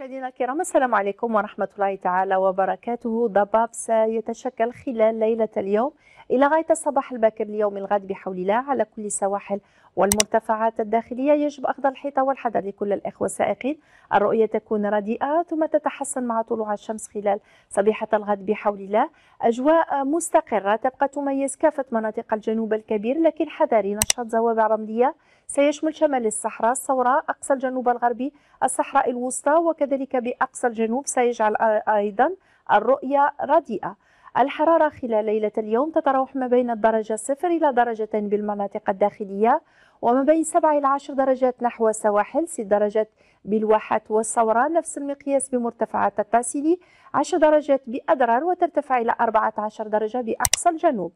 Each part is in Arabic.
مشاهدينا الكرام السلام عليكم ورحمة الله تعالى وبركاته ضباب سيتشكل خلال ليلة اليوم إلى غاية الصباح الباكر ليوم الغد بحول الله على كل سواحل والمرتفعات الداخلية يجب أخذ الحيطة والحذر لكل الإخوة السائقين الرؤية تكون رديئة ثم تتحسن مع طلوع الشمس خلال صبيحة الغد بحول الله أجواء مستقرة تبقى تميز كافة مناطق الجنوب الكبير لكن حذاري نشاط زوابع رملية سيشمل شمال الصحراء الصوراء أقصى الجنوب الغربي الصحراء الوسطى وكذلك بأقصى الجنوب سيجعل أيضا الرؤية رديئة الحرارة خلال ليلة اليوم تتراوح ما بين الدرجة صفر إلى درجتين بالمناطق الداخلية وما بين 7 إلى 10 درجات نحو السواحل 6 درجات بالواحات والصورة نفس المقياس بمرتفعات التاسيلي 10 درجات بأدرار وترتفع إلى 14 درجة بأقصى الجنوب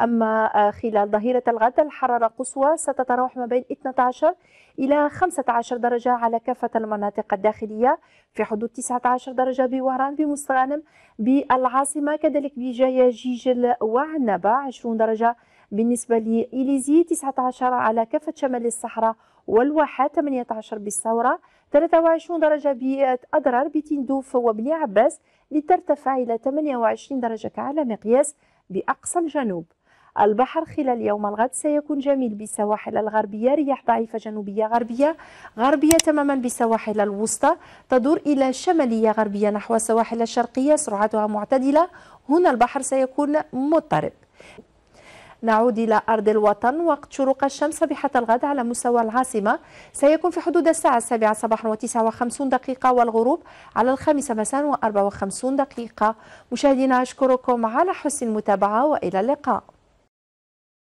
أما آه، خلال ظهيرة الغد الحرارة قصوى ستتراوح ما بين 12 إلى 15 درجة على كافة المناطق الداخلية في حدود 19 درجة بوهران بمستغانم بالعاصمة كذلك بجاية جيجل وعنبة 20 درجة بالنسبة لإليزي 19 على كافة شمال الصحراء والواحة 18 بالثورة 23 درجة بأضرار بتندوف وبني عباس لترتفع إلى 28 درجة على مقياس بأقصى الجنوب البحر خلال يوم الغد سيكون جميل بالسواحل الغربية رياح ضعيفة جنوبية غربية غربية تماما بالسواحل الوسطى تدور إلى شمالية غربية نحو السواحل الشرقية سرعتها معتدلة هنا البحر سيكون مضطرب نعود إلى أرض الوطن وقت شروق الشمس صبيحة الغد على مستوى العاصمة سيكون في حدود الساعة السابعة صباحا وتسعة وخمسون دقيقة والغروب على الخامسة مساء وأربعة وخمسون دقيقة مشاهدينا أشكركم على حسن المتابعة وإلى اللقاء